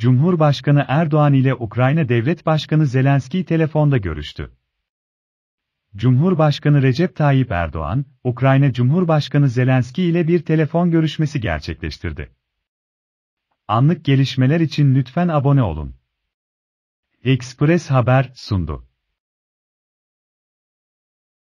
Cumhurbaşkanı Erdoğan ile Ukrayna Devlet Başkanı Zelenski telefonda görüştü. Cumhurbaşkanı Recep Tayyip Erdoğan, Ukrayna Cumhurbaşkanı Zelenski ile bir telefon görüşmesi gerçekleştirdi. Anlık gelişmeler için lütfen abone olun. Express Haber sundu.